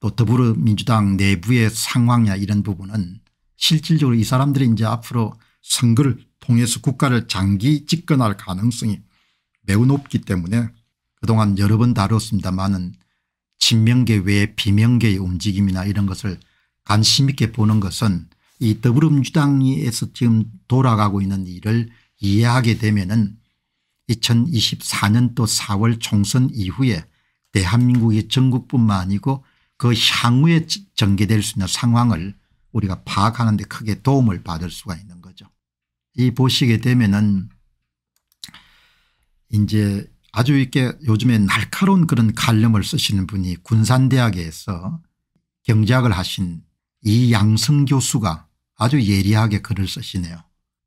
또 더불어민주당 내부의 상황이나 이런 부분은 실질적으로 이 사람들이 이제 앞으로 선거를 통해서 국가를 장기 집권할 가능성이 매우 높기 때문에 그동안 여러 번 다뤘습니다만은 친명계 외에 비명계의 움직임이나 이런 것을 관심 있게 보는 것은 이 더불어민주당에서 지금 돌아가고 있는 일을 이해하게 되면은 2024년도 4월 총선 이후에 대한민국의 전국뿐만 아니고 그 향후에 전개될 수 있는 상황을 우리가 파악하는 데 크게 도움을 받을 수가 있는 거죠. 이 보시게 되면은 이제 아주 이렇게 요즘에 날카로운 그런 칼럼을 쓰시는 분이 군산대학에서 경제학을 하신 이양승 교수가 아주 예리하게 글을 쓰시네요.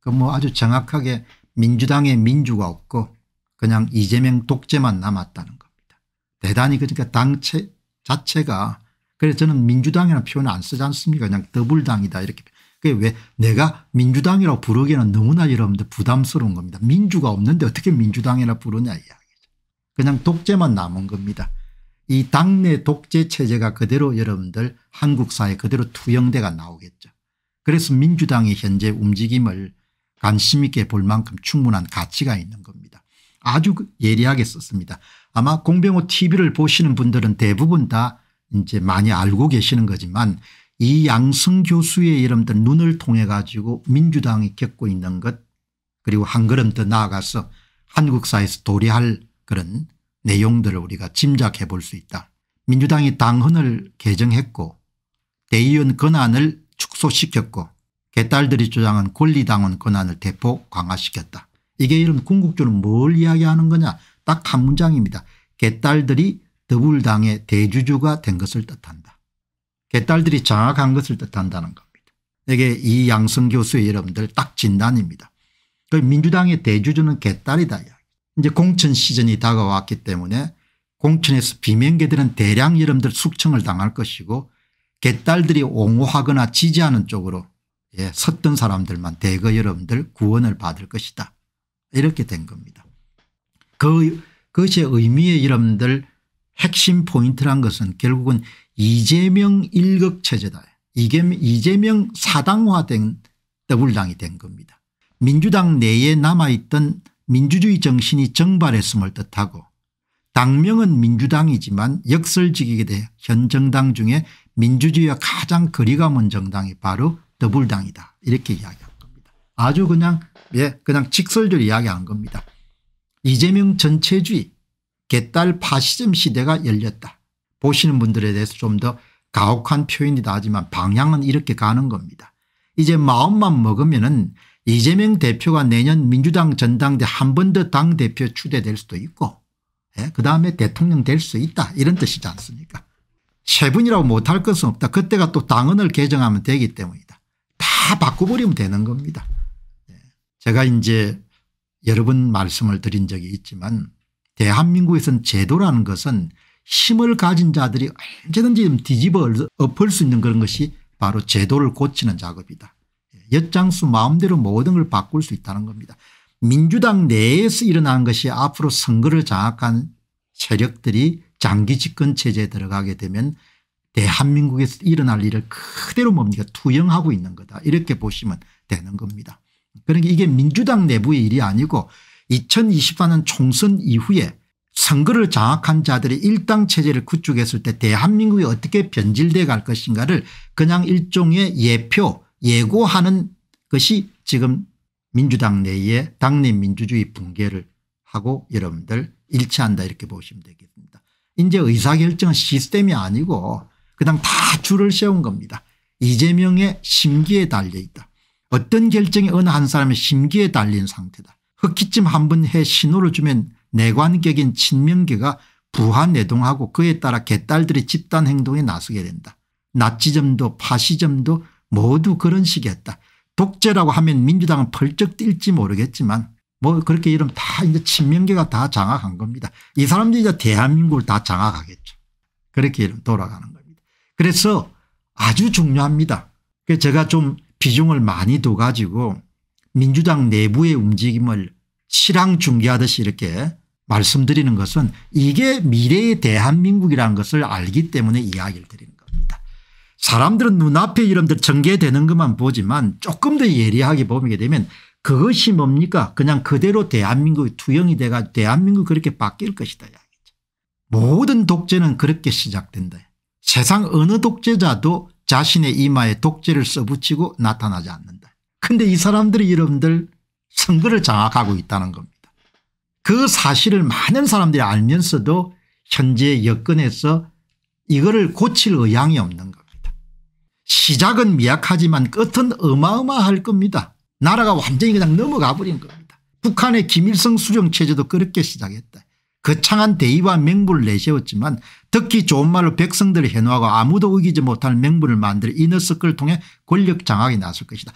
그 뭐 아주 정확하게 민주당의 민주가 없고 그냥 이재명 독재만 남았다는 겁니다. 대단히 그러니까 당체 자체가 그래서 저는 민주당이라는 표현을 안 쓰지 않습니까 그냥 더블당이다 이렇게 그게 왜 내가 민주당이라고 부르기에는 너무나 여러분들 부담스러운 겁니다. 민주가 없는데 어떻게 민주당이라 부르냐 이야기죠. 그냥 독재만 남은 겁니다. 이 당내 독재 체제가 그대로 여러분들 한국 사회 그대로 투영대가 나오겠죠. 그래서 민주당의 현재 움직임을 관심 있게 볼 만큼 충분한 가치가 있는 겁니다. 아주 예리하게 썼습니다. 아마 공병호 tv를 보시는 분들은 대부분 다 이제 많이 알고 계시는 거지만 이 양승 교수의 이름들 눈을 통해 가지고 민주당이 겪고 있는 것 그리고 한 걸음 더 나아가서 한국사에서 도래할 그런 내용들을 우리가 짐작해 볼 수 있다. 민주당이 당헌을 개정했고 대의원 권한을 축소시켰고 개딸들이 주장한 권리당원 권한을 대폭 강화시켰다. 이게 이런 궁극적으로 뭘 이야기하는 거냐 딱한 문장입니다. 개딸들이 더불당의 대주주가 된 것을 뜻한다. 개딸들이 장악한 것을 뜻한다는 겁니다. 이게 이 양승 교수의 여러분들 딱 진단입니다. 그 민주당의 대주주는 개딸이다. 이제 공천 시즌이 다가왔기 때문에 공천에서 비명계들은 대량 여러분들 숙청을 당할 것이고 개딸들이 옹호하거나 지지하는 쪽으로 예, 섰던 사람들만 대거 여러분들 구원을 받을 것이다. 이렇게 된 겁니다. 그 그것의 의미의이름들 핵심 포인트란 것은 결국은 이재명 일극체제다. 이게 이재명 사당화된 더블당이 된 겁니다. 민주당 내에 남아있던 민주주의 정신이 정발했음을 뜻하고 당명은 민주당이지만 역설적이게 돼현 정당 중에 민주주의와 가장 거리가 먼 정당이 바로 더불당이다 이렇게 이야기한 겁니다. 아주 그냥 예 그냥 직설적으로 이야기한 겁니다. 이재명 전체주의 개딸 파시즘 시대가 열렸다. 보시는 분들에 대해서 좀 더 가혹한 표현이다 하지만 방향은 이렇게 가는 겁니다. 이제 마음만 먹으면 은 이재명 대표가 내년 민주당 전당대 한 번 더 당대표 추대될 수도 있고 예? 그 다음에 대통령 될 수 있다 이런 뜻이지 않습니까 세분이라고 못할 것은 없다. 그때가 또 당헌을 개정하면 되기 때문이다. 다 바꿔버리면 되는 겁니다. 예. 제가 이제 여러 번 말씀을 드린 적이 있지만 대한민국에선 제도라는 것은 힘을 가진 자들이 언제든지 뒤집어 엎을 수 있는 그런 것이 바로 제도를 고치는 작업이다. 예, 엿장수 마음대로 모든 걸 바꿀 수 있다는 겁니다. 민주당 내에서 일어난 것이 앞으로 선거를 장악한 세력들이 장기 집권 체제에 들어가게 되면 대한민국에서 일어날 일을 그대로 뭡니까 투영하고 있는 거다 이렇게 보시면 되는 겁니다. 그러니까 이게 민주당 내부의 일이 아니고 2024년 총선 이후에 선거를 장악한 자들이 일당 체제를 구축했을 때 대한민국이 어떻게 변질돼 갈 것인가를 그냥 일종의 예표 예고하는 것이 지금 민주당 내에 당내 민주주의 붕괴를 하고 여러분들 일치한다 이렇게 보시면 되겠습니다. 이제 의사결정 시스템이 아니고 그냥 다 줄을 세운 겁니다. 이재명의 심기에 달려있다. 어떤 결정이 어느 한 사람의 심기에 달린 상태다. 헛기침 한번 해 신호를 주면 내관격인 친명계가 부하내동하고 그에 따라 개딸들이 집단행동에 나서게 된다. 나치점도 파시점도 모두 그런 식이었다. 독재라고 하면 민주당은 펄쩍 뛸지 모르겠지만 뭐 그렇게 이름 다 이제 친명계가 다 장악한 겁니다. 이 사람들이 이제 대한민국을 다 장악하겠죠. 그렇게 이름 돌아가는 겁니다. 그래서 아주 중요합니다. 제가 좀 비중을 많이 둬가지고 민주당 내부의 움직임을 실황 중계하듯이 이렇게 말씀드리는 것은 이게 미래의 대한민국이라는 것을 알기 때문에 이야기를 드리는 겁니다. 사람들은 눈앞에 이름들 전개되는 것만 보지만 조금 더 예리하게 보게 되면 그것이 뭡니까 그냥 그대로 대한민국의 투영이 돼가 대한민국 그렇게 바뀔 것이다 모든 독재는 그렇게 시작된다. 세상 어느 독재자도 자신의 이마에 독재를 써붙이고 나타나지 않는다. 근데 이 사람들이 여러분들 선거를 장악하고 있다는 겁니다. 그 사실을 많은 사람들이 알면서도 현재 여건에서 이거를 고칠 의향이 없는 겁니다. 시작은 미약하지만 끝은 어마어마할 겁니다. 나라가 완전히 그냥 넘어가 버린 겁니다. 북한의 김일성 수령체제도 그렇게 시작했다. 거창한 그 대의와 명분을 내세웠지만 듣기 좋은 말로 백성들을 해놓고 아무도 우기지 못할 명분을 만들어 이너스크를 통해 권력 장악에 나설 것이다.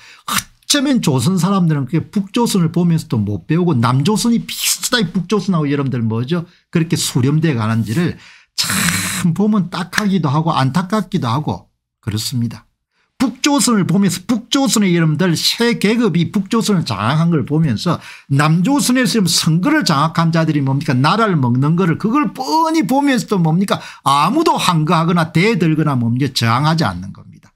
어쩌면 조선 사람들은 그게 북조선을 보면서도 못 배우고 남조선이 비슷하게 북조선하고 여러분들 뭐죠 그렇게 수렴돼 가는지를 참 보면 딱하기도 하고 안타깝기도 하고 그렇습니다. 북조선을 보면서 북조선의 여러분들 새 계급이 북조선을 장악한 걸 보면서 남조선에서 선거를 장악한 자들이 뭡니까 나라를 먹는 거를 그걸 뻔히 보면서도 뭡니까 아무도 항거하거나 대들거나 뭡니까 저항하지 않는 겁니다.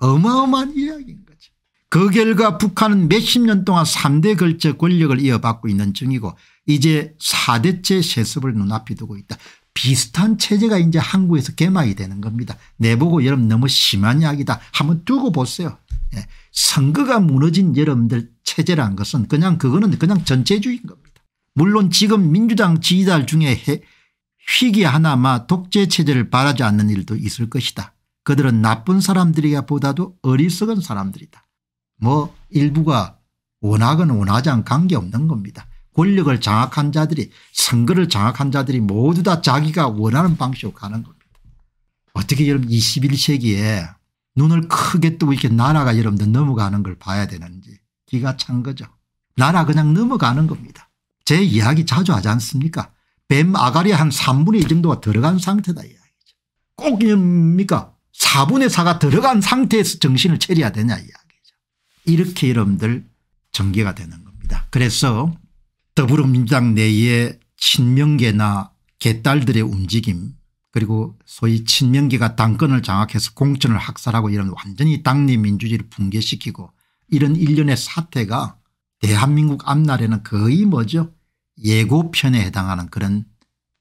어마어마한 이야기인 거죠. 그 결과 북한은 몇 십 년 동안 3대 걸쳐 권력을 이어받고 있는 중이고 이제 4대째 세습을 눈앞에 두고 있다. 비슷한 체제가 이제 한국에서 개막이 되는 겁니다. 내보고 여러분 너무 심한 이야기다. 한번 두고 보세요. 예. 선거가 무너진 여러분들 체제란 것은 그냥 그거는 그냥 전체주의인 겁니다. 물론 지금 민주당 지지자 중에 휘기 하나마 독재체제를 바라지 않는 일도 있을 것이다. 그들은 나쁜 사람들이야 보다도 어리석은 사람들이다. 뭐 일부가 원하건 원하지 않 관계없는 겁니다. 권력을 장악한 자들이 선거를 장악한 자들이 모두 다 자기가 원하는 방식으로 가는 겁니다. 어떻게 여러분 21세기에 눈을 크게 뜨고 이렇게 나라가 여러분들 넘어가는 걸 봐야 되는지 기가 찬 거죠. 나라 그냥 넘어가는 겁니다. 제 이야기 자주 하지 않습니까 뱀 아가리 한 3분의 2 정도가 들어간 상태다 이야기죠. 꼭이니까 4분의 4가 들어간 상태에서 정신을 차려야 되냐 이야기죠. 이렇게 여러분들 전개가 되는 겁니다. 그래서 더불어민주당 내의 친명계나 개딸들의 움직임 그리고 소위 친명계가 당권을 장악해서 공천을 학살하고 이런 완전히 당내 민주주의를 붕괴시키고 이런 일련의 사태가 대한민국 앞날에는 거의 뭐죠 예고편에 해당하는 그런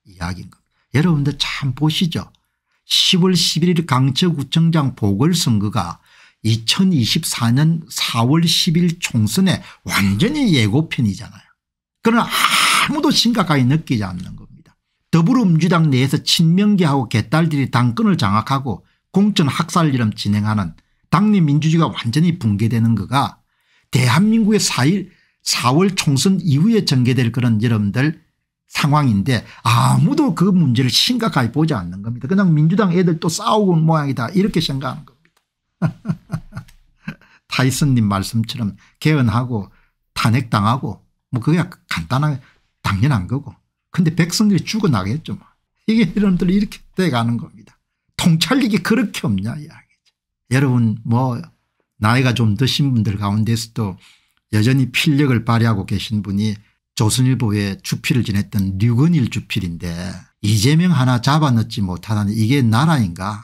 이야기인 겁니다. 여러분들 참 보시죠. 10월 11일 강처구청장 보궐선거가 2024년 4월 10일 총선에 완전히 예고편이잖아요. 그러나 아무도 심각하게 느끼지 않는 겁니다. 더불어민주당 내에서 친명계하고 개딸들이 당권을 장악하고 공천 학살처럼 진행하는 당내 민주주의가 완전히 붕괴되는 거가 대한민국의 4일 4월 총선 이후에 전개될 그런 여러분들 상황인데 아무도 그 문제를 심각하게 보지 않는 겁니다. 그냥 민주당 애들 또 싸우고 온 모양이다 이렇게 생각하는 겁니다. 타이슨님 말씀처럼 개헌하고 탄핵당하고 뭐 그게 간단하게 당연한 거고 근데 백성들이 죽어나겠죠. 뭐. 이게 이런들 이렇게 돼가는 겁니다. 통찰력이 그렇게 없냐 이야기죠. 여러분 뭐 나이가 좀 드신 분들 가운데서도 여전히 필력을 발휘하고 계신 분이 조선일보의 주필을 지냈던 류건일 주필인데 이재명 하나 잡아넣지 못하다니 이게 나라인가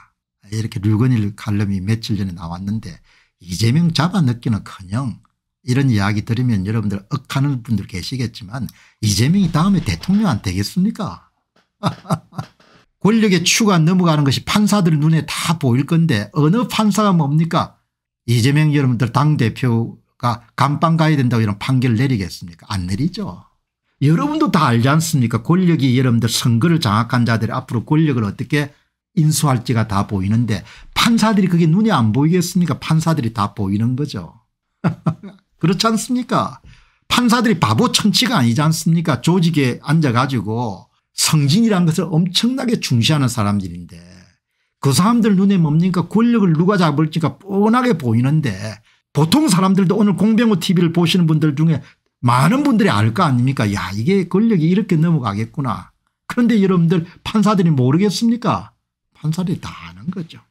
이렇게 류건일 칼럼이 며칠 전에 나왔는데 이재명 잡아넣기는커녕 이런 이야기 들으면 여러분들 억하는 분들 계시겠지만 이재명이 다음에 대통령 안 되겠습니까 권력의 추가 넘어가는 것이 판사들 눈에 다 보일 건데 어느 판사가 뭡니까 이재명 여러분들 당대표가 감방 가야 된다고 이런 판결을 내리겠습니까 안 내리죠. 여러분도 다 알지 않습니까 권력이 여러분들 선거를 장악한 자들이 앞으로 권력을 어떻게 인수할지가 다 보이는데 판사들이 그게 눈에 안 보이겠습니까 판사들이 다 보이는 거죠. 그렇지 않습니까 판사들이 바보 천치가 아니지 않습니까 조직에 앉아가지고 성진이란 것을 엄청나게 중시하는 사람들인데 그 사람들 눈에 뭡니까 권력을 누가 잡을지가 뻔하게 보이는데 보통 사람들도 오늘 공병호 tv를 보시는 분들 중에 많은 분들이 알 거 아닙니까 야 이게 권력이 이렇게 넘어가겠구나 그런데 여러분들 판사들이 모르겠습니까 판사들이 다 아는 거죠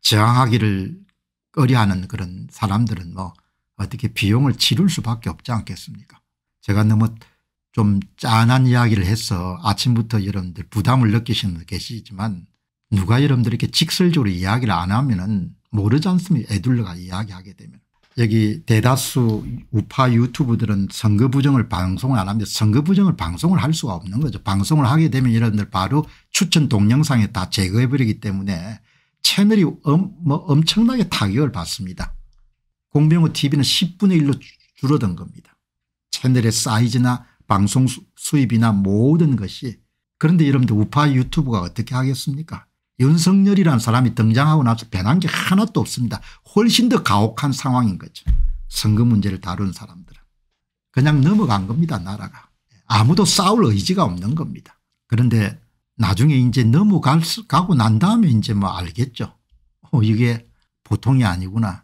저항하기를 꺼려하는 그런 사람들은 뭐 어떻게 비용을 치를 수밖에 없지 않겠습니까 제가 너무 좀 짠한 이야기를 해서 아침부터 여러분들 부담을 느끼시는 계시지만 누가 여러분들에게 직설적으로 이야기를 안 하면 은 모르지 않습니까 애둘러가 이야기하게 되면. 여기 대다수 우파 유튜브들은 선거 부정을 방송을 안 합니다. 선거 부정을 방송을 할 수가 없는 거죠. 방송을 하게 되면 여러분들 바로 추천 동영상에 다 제거해버리기 때문에 채널이 엄, 뭐 엄청나게 타격을 받습니다. 공병호 tv는 10분의 1로 줄어든 겁니다. 채널의 사이즈나 방송 수입이나 모든 것이 그런데 여러분들 우파 유튜브가 어떻게 하겠습니까 윤석열이라는 사람이 등장하고 나서 변한 게 하나도 없습니다. 훨씬 더 가혹한 상황인 거죠. 선거 문제를 다룬 사람들은. 그냥 넘어간 겁니다 나라가. 아무도 싸울 의지가 없는 겁니다. 그런데 나중에 이제 넘어가고 난 다음에 이제 뭐 알겠죠. 어, 이게 보통이 아니구나.